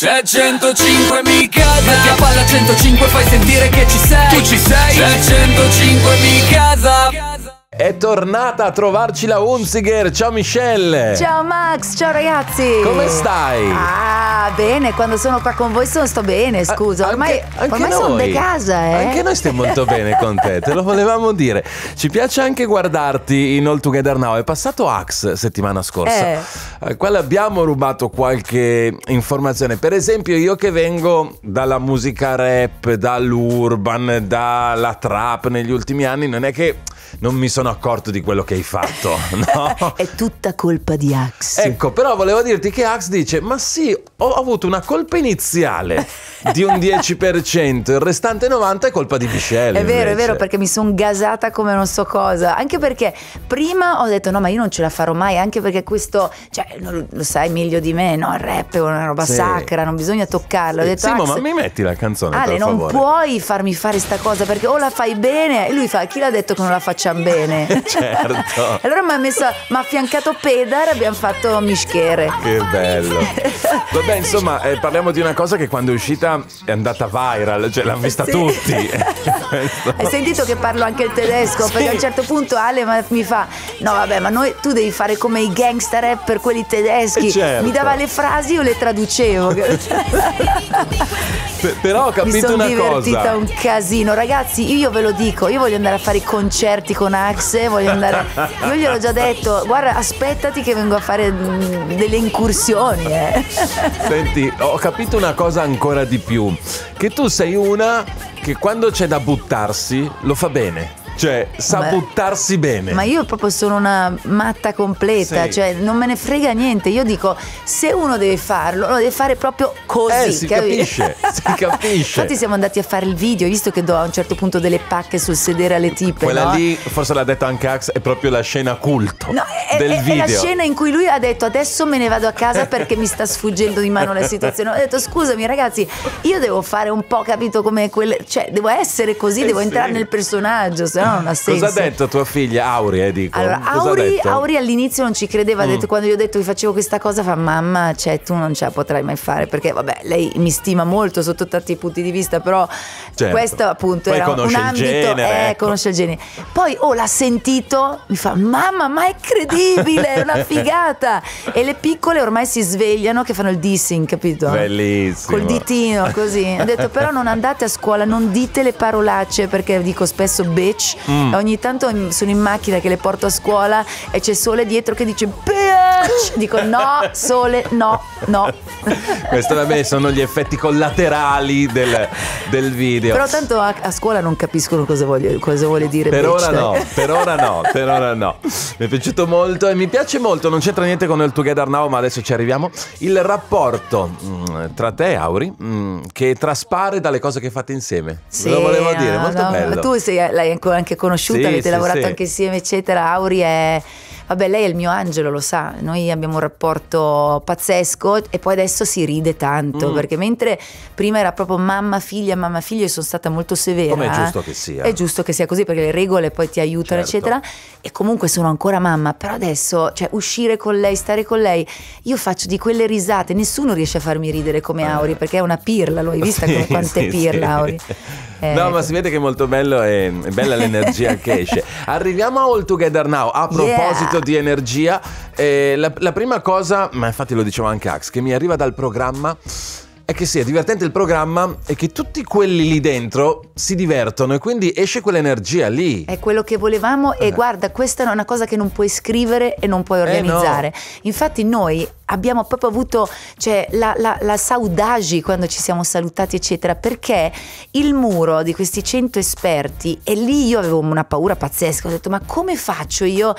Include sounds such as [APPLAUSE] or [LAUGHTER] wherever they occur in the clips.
C'è 105 mica Metti a palla 105 fai sentire che ci sei Tu ci sei C'è 105 mica è tornata a trovarci la Unziger. Ciao Michelle. Ciao Max, ciao ragazzi. Come stai? Ah, bene, quando sono qua con voi sono, sto bene, ah, scusa. ormai, anche, anche ormai sono di casa, eh. Anche noi stiamo molto bene con te, te lo volevamo dire. Ci piace anche guardarti in All Together Now. È passato Axe settimana scorsa. Eh. Al eh, quale abbiamo rubato qualche informazione. Per esempio, io che vengo dalla musica rap, dall'urban, dalla trap negli ultimi anni, non è che non mi sono accorto di quello che hai fatto. [LAUGHS] No? È tutta colpa di Ax. Ecco, però volevo dirti che Ax dice, ma sì, ho avuto una colpa iniziale di un 10%, il restante 90% è colpa di Michelle. È vero, è vero, perché mi sono gasata come non so cosa, anche perché prima ho detto no, ma io non ce la farò mai, anche perché questo, cioè, lo, lo sai meglio di me, no, il rap è una roba sì. sacra, non bisogna toccarlo. Sì. Ho detto, Simo, ma mi metti la canzone? Ale, non favore. puoi farmi fare sta cosa perché o la fai bene e lui fa, chi l'ha detto che non la faccio? facciamo bene. [LAUGHS] certo. allora mi ha messo, mi ha affiancato Pedar, abbiamo fatto Mischere. Che bello. Vabbè, insomma, eh, parliamo di una cosa che quando è uscita è andata viral, cioè l'hanno vista sì. tutti. [LAUGHS] Hai sentito che parlo anche il tedesco? Sì. Perché a un certo punto Ale mi fa, no vabbè, ma noi, tu devi fare come i gangster rapper, quelli tedeschi. Eh, certo. Mi dava le frasi, io le traducevo. [LAUGHS] Però ho capito una cosa. Mi sono divertita un casino. Ragazzi, io ve lo dico, io voglio andare a fare i concerti patti con Axe, voglio andare. Io gliel'ho già detto, guarda, aspettati che vengo a fare mm, delle incursioni. Eh. Senti, ho capito una cosa ancora di più, che tu sei una che quando c'è da buttarsi lo fa bene. Cioè, sa Beh, buttarsi bene. Ma io proprio sono una matta completa, sì. cioè non me ne frega niente. Io dico, se uno deve farlo, lo deve fare proprio così. Eh, si capi? capisce, [LAUGHS] si capisce. Infatti siamo andati a fare il video, visto che do a un certo punto delle pacche sul sedere alle tipe. Quella no? lì, forse l'ha detto anche Ax, è proprio la scena culto no, è, del è, video. È la scena in cui lui ha detto, adesso me ne vado a casa perché mi sta sfuggendo di mano la situazione. Ho detto, scusami ragazzi, io devo fare un po', capito, come quelle... Cioè, devo essere così, eh devo sì. entrare nel personaggio, se no no, non ha senso. Cosa ha detto tua figlia? Auri, eh, dico. Allora, Auri, Auri, all'inizio non ci credeva, mm. detto, quando gli ho detto che facevo questa cosa, fa mamma, cioè tu non ce la potrai mai fare, perché vabbè, lei mi stima molto sotto tanti punti di vista, però certo. questo appunto Poi era un ambito, genere, eh, ecco. conosce il genere. Poi oh, l'ha sentito, mi fa mamma, ma è credibile, è una [LAUGHS] figata. e le piccole ormai si svegliano che fanno il dissing, capito? Bellissimo. Col ditino, così. Ho detto però non andate a scuola, non dite le parolacce perché dico spesso bitch Mm. Ogni tanto sono in macchina che le porto a scuola e c'è Sole dietro che dice: Beh, church. Dico no, sole, no, no. Questi vabbè sono gli effetti collaterali del, del video. Però tanto a, a, scuola non capiscono cosa, voglio, cosa vuole dire. Per ora, no, per ora no, per ora no, Mi è piaciuto molto e mi piace molto, non c'entra niente con il Together Now, ma adesso ci arriviamo. Il rapporto mh, mm, tra te, Auri, mh, mm, che traspare dalle cose che fate insieme. Sì, Lo volevo dire, molto no, bello. Tu sei, l'hai anche conosciuta, sì, avete sì, lavorato anche insieme, eccetera. Auri è Vabbè, lei è il mio angelo, lo sa, noi abbiamo un rapporto pazzesco e poi adesso si ride tanto, mm. perché mentre prima era proprio mamma, figlia, mamma, figlia sono stata molto severa. Come è giusto che sia. È giusto che sia così, perché le regole poi ti aiutano, certo. eccetera. E comunque sono ancora mamma, però adesso, cioè, uscire con lei, stare con lei, io faccio di quelle risate, nessuno riesce a farmi ridere come eh. Auri, perché è una pirla, lo hai vista sì, come quante sì, pirla, sì. Auri. Eh, no, ma si vede che è molto bello e bella l'energia che esce. [LAUGHS] Arriviamo a All Together Now. A proposito yeah momento di energia. Eh, la, la prima cosa, ma infatti lo diceva anche Ax, che mi arriva dal programma è che sì, è divertente il programma e che tutti quelli lì dentro si divertono e quindi esce quell'energia lì. È quello che volevamo e eh. guarda, questa è una cosa che non puoi scrivere e non puoi organizzare. Eh no. Infatti noi abbiamo proprio avuto cioè, la, la, la saudagi quando ci siamo salutati, eccetera, perché il muro di questi 100 esperti, e lì io avevo una paura pazzesca, ho detto ma come faccio io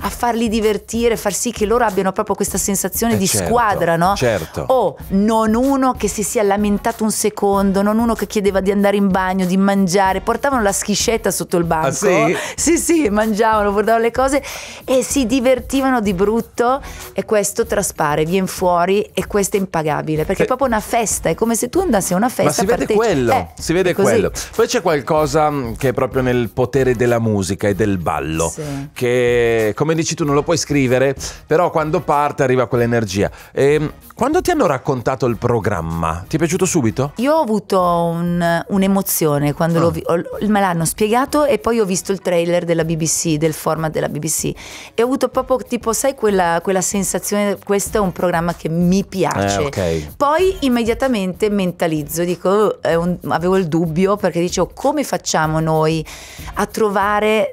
a farli divertire, far sì che loro abbiano proprio questa sensazione eh di certo, squadra, no? Certo. O non uno che si sia lamentato un secondo, non uno che chiedeva di andare in bagno, di mangiare, portavano la schiscetta sotto il ah, banco. Ah, sì? sì, sì, mangiavano, portavano le cose e si divertivano di brutto e questo traspare fare, vieni fuori e questo è impagabile, perché eh. è proprio una festa, è come se tu andassi a una festa. Ma si vede quello, eh, si vede quello. Poi c'è qualcosa che è proprio nel potere della musica e del ballo, sì. che come dici tu non lo puoi scrivere, però quando parte arriva quell'energia. E, ehm, quando ti hanno raccontato il programma, ti è piaciuto subito? Io ho avuto un, un'emozione quando ah. l'ho ho, me l'hanno spiegato e poi ho visto il trailer della BBC, del format della BBC e ho avuto proprio tipo, sai quella, quella sensazione, questo è un un programma che mi piace. Eh, okay. Poi immediatamente mentalizzo, dico, eh, un, avevo il dubbio perché dicevo come facciamo noi a trovare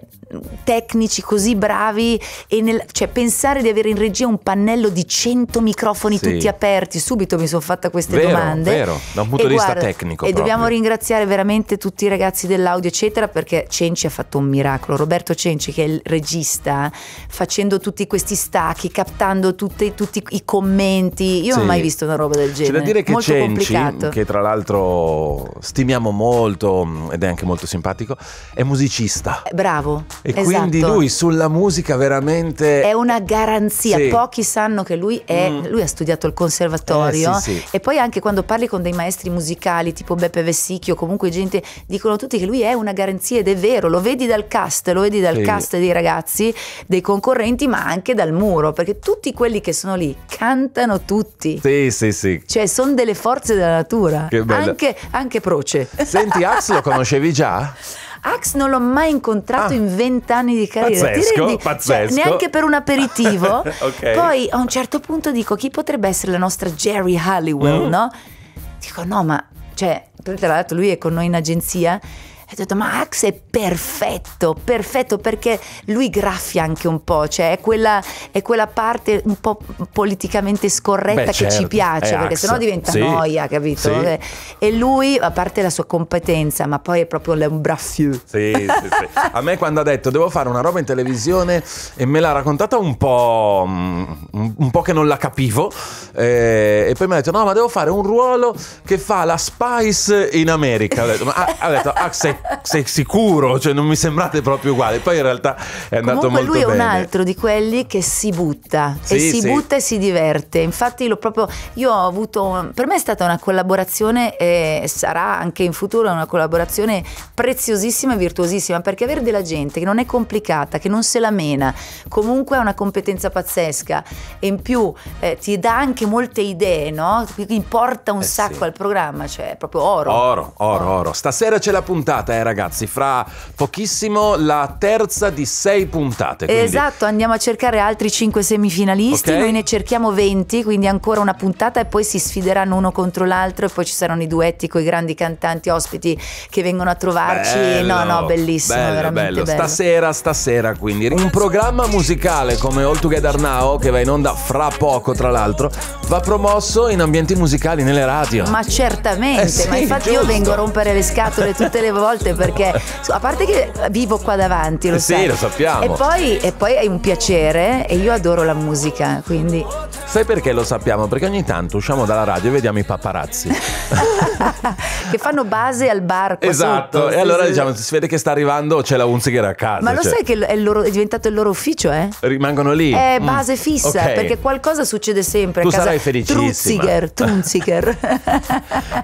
tecnici così bravi e nel, cioè, pensare di avere in regia un pannello di 100 microfoni sì. tutti aperti, subito mi sono fatta queste vero, domande. Vero, da un punto e di guarda, vista tecnico. E proprio. dobbiamo ringraziare veramente tutti i ragazzi dell'audio eccetera perché Cenci ha fatto un miracolo, Roberto Cenci che è il regista, facendo tutti questi stacchi, captando tutti, tutti i commenti, io sì. non ho mai visto una roba del genere. C'è da dire che molto Cenci, complicato. che tra l'altro stimiamo molto mm, ed è anche molto simpatico, è musicista. Bravo. E esatto. quindi lui sulla musica veramente... È una garanzia, sì. pochi sanno che lui è... Mm. Lui ha studiato il conservatorio eh, sì, sì. e poi anche quando parli con dei maestri musicali tipo Beppe Vessicchio, comunque gente, dicono tutti che lui è una garanzia ed è vero, lo vedi dal cast, lo vedi dal cast dei ragazzi, dei concorrenti, ma anche dal muro, perché tutti quelli che sono lì cantano tutti. Sì, sì, sì. Cioè sono delle forze della natura. che Anche, anche Proce. Senti, Ax lo [LAUGHS] conoscevi già? Axe non l'ho mai incontrato ah. in vent'anni di carriera. Pazzesco, rendi, pazzesco. Cioè, neanche per un aperitivo. [LAUGHS] okay. Poi a un certo punto dico, chi potrebbe essere la nostra Jerry Halliwell, mm. no? Dico, no, ma... Cioè, tra l'altro lui è con noi in agenzia ho detto ma Ax è perfetto, perfetto perché lui graffia anche un po', cioè è quella, è quella parte un po' politicamente scorretta Beh, che certo, ci piace, eh, perché sennò diventa sì, noia, capito? Sì. E lui, a parte la sua competenza, ma poi è proprio un braffio. Sì, sì, sì. A me quando ha detto devo fare una roba in televisione e me l'ha raccontata un po', mm, un po' che non la capivo, eh, e poi mi ha detto no ma devo fare un ruolo che fa la Spice in America. ha detto, ma ha detto Ax è sei sicuro, cioè non mi sembrate proprio uguali. Poi in realtà è andato Comunque molto bene. lui è un altro di quelli che si butta sì, e si sì. butta e si diverte. Infatti l'ho proprio io ho avuto per me è stata una collaborazione e sarà anche in futuro una collaborazione preziosissima e virtuosissima perché avere della gente che non è complicata, che non se la mena, comunque ha una competenza pazzesca e in più eh, ti dà anche molte idee, no? Quindi porta un eh sacco sì. al programma, cioè proprio oro. Oro, oro, oro. Stasera c'è la puntata puntata, eh ragazzi, fra pochissimo la terza di sei puntate. Quindi... Esatto, andiamo a cercare altri cinque semifinalisti, okay. noi ne cerchiamo 20, quindi ancora una puntata e poi si sfideranno uno contro l'altro e poi ci saranno i duetti con i grandi cantanti ospiti che vengono a trovarci. Bello, no, no, bellissimo, bello, veramente bello. bello. Stasera, stasera quindi. Un programma musicale come All Together Now, che va in onda fra poco tra l'altro, va promosso in ambienti musicali, nelle radio. Ma certamente, eh sì, ma infatti giusto. io vengo a rompere le scatole tutte le volte [LAUGHS] volte perché a parte che vivo qua davanti, lo eh sì, sai. lo sappiamo. E poi, e poi è un piacere e io adoro la musica, quindi Sai perché lo sappiamo? Perché ogni tanto usciamo dalla radio e vediamo i paparazzi. [LAUGHS] che fanno base al bar. Esatto, sotto. e allora sì, diciamo, si vede che sta arrivando, c'è la Unziger a casa. Ma lo cioè. sai che è, loro, è, diventato il loro ufficio, eh? Rimangono lì. È mm. base fissa, okay. perché qualcosa succede sempre. Tu a casa. sarai felicissima. Trunziger,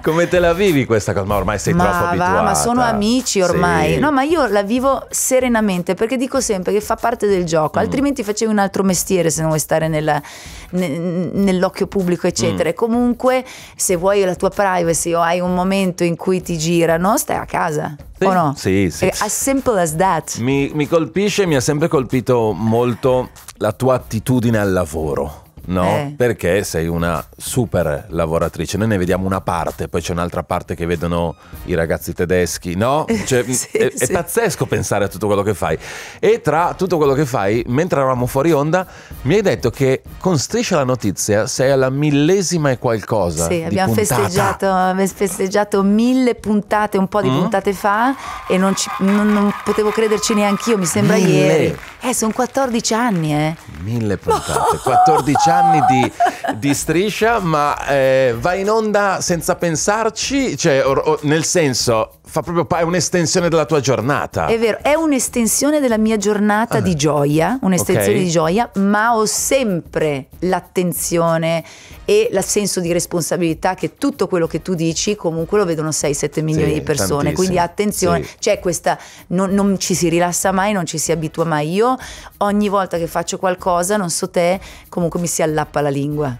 [LAUGHS] Come te la vivi questa cosa? Ma ormai sei ma troppo va, abituata. Ma sono amici ormai. Sì. No, ma io la vivo serenamente perché dico sempre che fa parte del gioco, mm. altrimenti facevi un altro mestiere se non vuoi stare nella, ne, nell'occhio pubblico, eccetera. Mm. Comunque, se vuoi la tua privacy o hai un momento in cui ti girano, stai a casa. Sì. O no? Sì, sì. As simple as that. Mi, mi colpisce, mi ha sempre colpito molto la tua attitudine al lavoro no? Eh. Perché sei una super lavoratrice. Noi ne vediamo una parte, poi c'è un'altra parte che vedono i ragazzi tedeschi, no? [LAUGHS] Cioè, sì, è, sì. è, pazzesco pensare a tutto quello che fai. E tra tutto quello che fai, mentre eravamo fuori onda, mi hai detto che con Striscia la Notizia sei alla millesima e qualcosa. Sì, abbiamo festeggiato, festeggiato, mille puntate, un po' di mm? puntate fa, e non, ci, non, non potevo crederci neanche io, mi sembra mille. ieri. Eh, sono 14 anni, eh mille puntate, 14 anni di, di striscia, ma eh, va in onda senza pensarci, cioè, or, or, nel senso, fa proprio pa- è un'estensione della tua giornata. È vero, è un'estensione della mia giornata ah. di gioia, un'estensione okay. di gioia, ma ho sempre l'attenzione e il senso di responsabilità che tutto quello che tu dici comunque lo vedono 6-7 milioni sì, di persone. Tantissimo. Quindi attenzione, sì. cioè questa non, non, ci si rilassa mai, non ci si abitua mai. Io ogni volta che faccio qualcosa, non so te, comunque mi si allappa la lingua.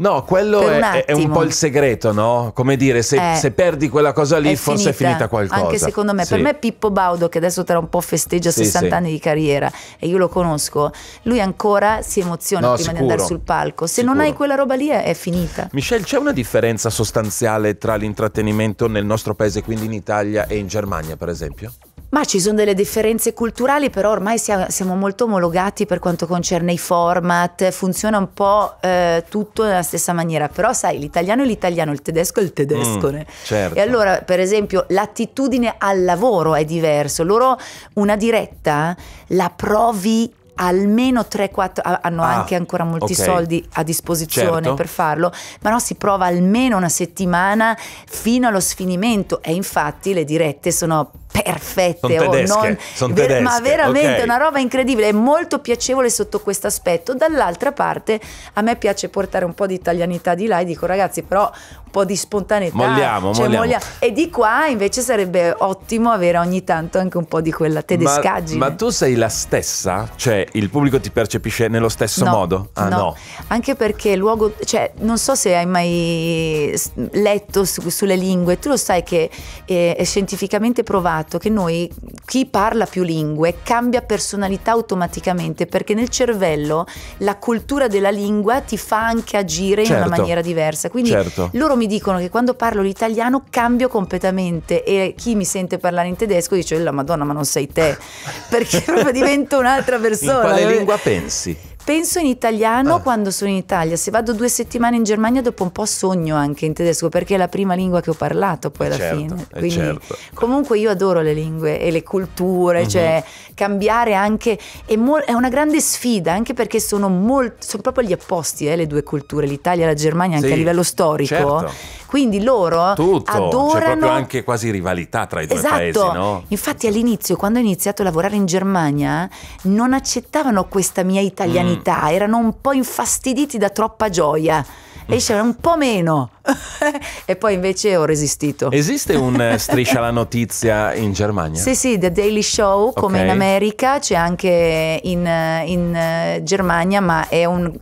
No, quello un è, è, un po' il segreto, no? Come dire, se, eh, se perdi quella cosa lì, è forse finita, è finita qualcosa. Anche secondo me. Sì. Per me Pippo Baudo, che adesso tra un po' festeggia sì, 60 sì. anni di carriera, e io lo conosco, lui ancora si emoziona no, prima sicuro. di andare sul palco. Se sicuro. non hai quella roba lì, è finita. Michelle, c'è una differenza sostanziale tra l'intrattenimento nel nostro paese, quindi in Italia, e in Germania, per esempio? Ma ci sono delle differenze culturali, però ormai siamo, molto omologati per quanto concerne i format, funziona un po' eh, tutto nella stessa maniera, però sai, l'italiano è l'italiano, il tedesco è il tedesco. Mm, certo. E allora, per esempio, l'attitudine al lavoro è diverso, loro una diretta la provi almeno 3-4 hanno ah, anche ancora molti okay. soldi a disposizione certo. per farlo, ma no, si prova almeno una settimana fino allo sfinimento e infatti le dirette sono perfette, oh, non, ver, ma veramente okay. una roba incredibile, è molto piacevole sotto questo aspetto. Dall'altra parte a me piace portare un po' di italianità di là e dico ragazzi però un po' di spontaneità. Molliamo, cioè, molliamo. Mollia... E di qua invece sarebbe ottimo avere ogni tanto anche un po' di quella tedescaggine. Ma, ma tu sei la stessa? Cioè il pubblico ti percepisce nello stesso no, modo? Ah no. no. Anche perché luogo, cioè non so se hai mai letto su, sulle lingue, tu lo sai che è, eh, è scientificamente provato fatto che noi, chi parla più lingue, cambia personalità automaticamente perché nel cervello la cultura della lingua ti fa anche agire certo. in una certo. maniera diversa. Quindi certo. loro mi dicono che quando parlo l'italiano cambio completamente e chi mi sente parlare in tedesco dice eh, la madonna ma non sei te [LAUGHS] perché proprio divento un'altra persona. in quale lingua pensi? penso in italiano ah. quando sono in Italia. Se vado due settimane in Germania, dopo un po' sogno anche in tedesco, perché è la prima lingua che ho parlato poi eh, alla certo, fine. Eh, Quindi, certo. comunque io adoro le lingue e le culture, mm-hmm. cioè cambiare anche è, mo- è, una grande sfida, anche perché sono molto sono proprio gli opposti, eh, le due culture, l'Italia e la Germania, anche sì, a livello storico. Certo. Quindi loro Tutto. Cioè adorano c'è proprio anche quasi rivalità tra i due esatto. paesi, no? Infatti all'inizio quando ho iniziato a lavorare in Germania non accettavano questa mia italianità felicità, mm. erano un po' infastiditi da troppa gioia. E diceva un po' meno. [LAUGHS] e poi invece ho resistito. Esiste un eh, [LAUGHS] striscia la notizia in Germania? Sì, sì, The Daily Show, come okay. in America, c'è anche in, eh, in, eh, Germania, ma è un,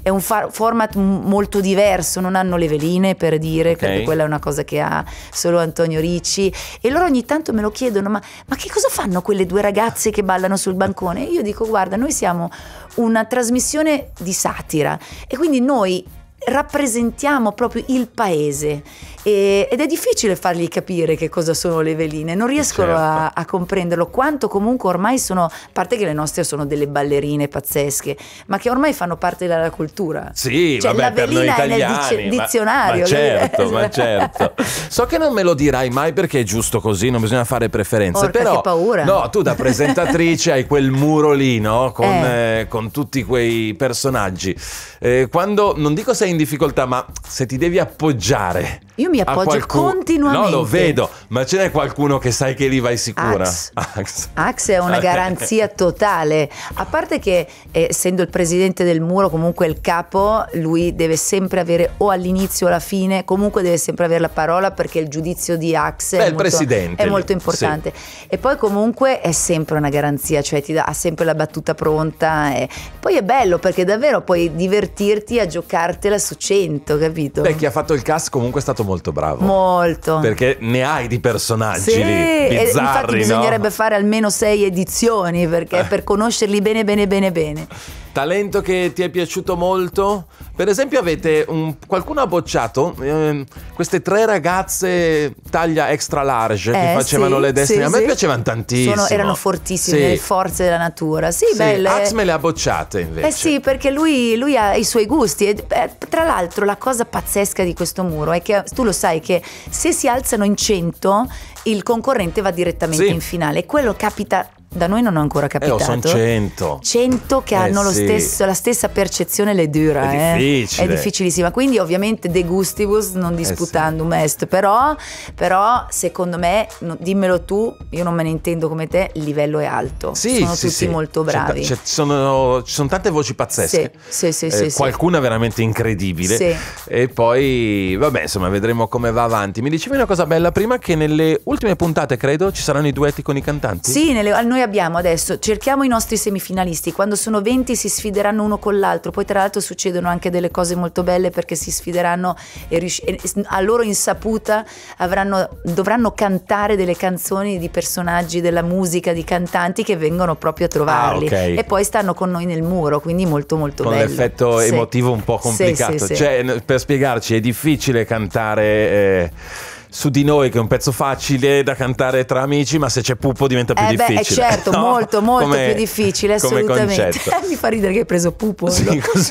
è un format molto diverso, non hanno le veline per dire, okay. perché quella è una cosa che ha solo Antonio Ricci. E loro ogni tanto me lo chiedono, ma, ma che cosa fanno quelle due ragazze che ballano sul bancone? E io dico, guarda, noi siamo una trasmissione di satira e quindi noi rappresentiamo proprio il paese e, ed è difficile fargli capire che cosa sono le veline, non riescono certo. a, a, comprenderlo quanto comunque ormai sono, a parte che le nostre sono delle ballerine pazzesche, ma che ormai fanno parte della cultura. Sì, cioè, vabbè, per noi italiani, è nel dizionario. Ma, ma certo, ma esatto. certo. [LAUGHS] So che non me lo dirai mai perché è giusto così, non bisogna fare preferenze, Porca, però... Che paura. No, tu da presentatrice [LAUGHS] hai quel muro lì, no? Con, eh. Eh, con tutti quei personaggi. Eh, quando, non dico sei in difficoltà, ma se ti devi appoggiare io mi appoggio qualcuno... continuamente. No, lo vedo, ma ce n'è qualcuno che sai che lì vai sicura. Ax, Ax. Ax è una [LAUGHS] garanzia totale. A parte che, eh, essendo il presidente del muro, comunque il capo, lui deve sempre avere o all'inizio o alla fine, comunque deve sempre avere la parola perché il giudizio di Ax Beh, è, molto, è, molto, importante. Sì. E poi comunque è sempre una garanzia, cioè ti dà, ha sempre la battuta pronta. E... Eh. Poi è bello perché davvero puoi divertirti a giocartela su 100, capito? Beh, chi ha fatto il cast comunque è stato molto bravo. Molto. Perché ne hai di personaggi sì, lì, bizzarri, infatti no? bisognerebbe fare almeno sei edizioni perché eh. per conoscerli bene bene bene bene. Talento che ti è piaciuto molto? Per esempio avete un, qualcuno ha bocciato eh, queste tre ragazze taglia extra large eh, che facevano sì, le destre. Sì, a me sì. piacevano tantissimo. Sono, erano fortissime, le forze della natura. Sì, sì belle. Ax me le ha bocciate invece. Eh sì, perché lui, lui ha i suoi gusti. E, eh, tra l'altro la cosa pazzesca di questo muro è che tu lo sai che se si alzano in 100 il concorrente va direttamente in finale. Quello capita da noi non ho ancora capito. Eh, sono 100. 100 che eh, hanno sì. stesso, la stessa percezione le dura. È eh. difficile. È difficilissima. Quindi ovviamente de gustibus non disputando eh, sì. est, però, però, secondo me, no, dimmelo tu, io non me ne intendo come te, il livello è alto. Sì, sono sì, tutti molto bravi. Ci sono, sono, tante voci pazzesche. Sì, eh, sì, sì. qualcuna veramente incredibile. Sì. E poi, vabbè, insomma, vedremo come va avanti. Mi dicevi una cosa bella prima che nelle ultime puntate, credo, ci saranno i duetti con i cantanti. Sì, nelle, noi abbiamo adesso, cerchiamo i nostri semifinalisti, quando sono 20 si sfideranno uno con l'altro, poi tra l'altro succedono anche delle cose molto belle perché si sfideranno e, riusci- e a loro insaputa avranno, dovranno cantare delle canzoni di personaggi della musica, di cantanti che vengono proprio a trovarli ah, okay. e poi stanno con noi nel muro, quindi molto molto con bello. Con l'effetto sì. emotivo un po' complicato, sì, sì, cioè per spiegarci è difficile cantare... Eh su di noi che è un pezzo facile da cantare tra amici, ma se c'è Pupo diventa più eh beh, difficile. Eh certo, [LAUGHS] no? molto molto come, più difficile, assolutamente. [LAUGHS] Mi fa ridere che hai preso Pupo. Sì,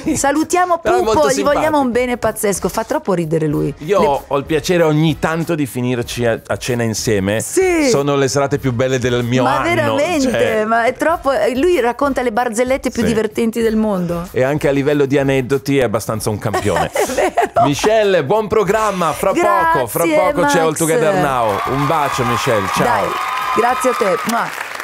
no? Salutiamo Pupo, gli vogliamo un bene pazzesco, fa troppo ridere lui. Io Le... ho il piacere ogni tanto di finirci a, a, cena insieme. Sì. Sono le serate più belle del mio ma anno. Ma veramente, cioè... ma è troppo eh, lui racconta le barzellette più sì. divertenti del mondo. E anche a livello di aneddoti è abbastanza un campione. [LAUGHS] è vero. Michelle, buon programma, fra Grazie, poco, fra poco ma... C'è Together Now. Un bacio Michelle, ciao. Dai, grazie a te.